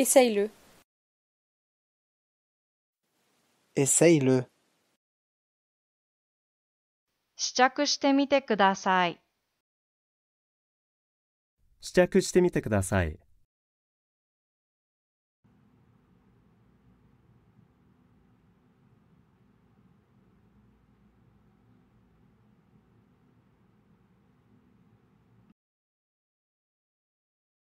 Essaye-le. Essaye-le. 試着してみてください。試着してみてください。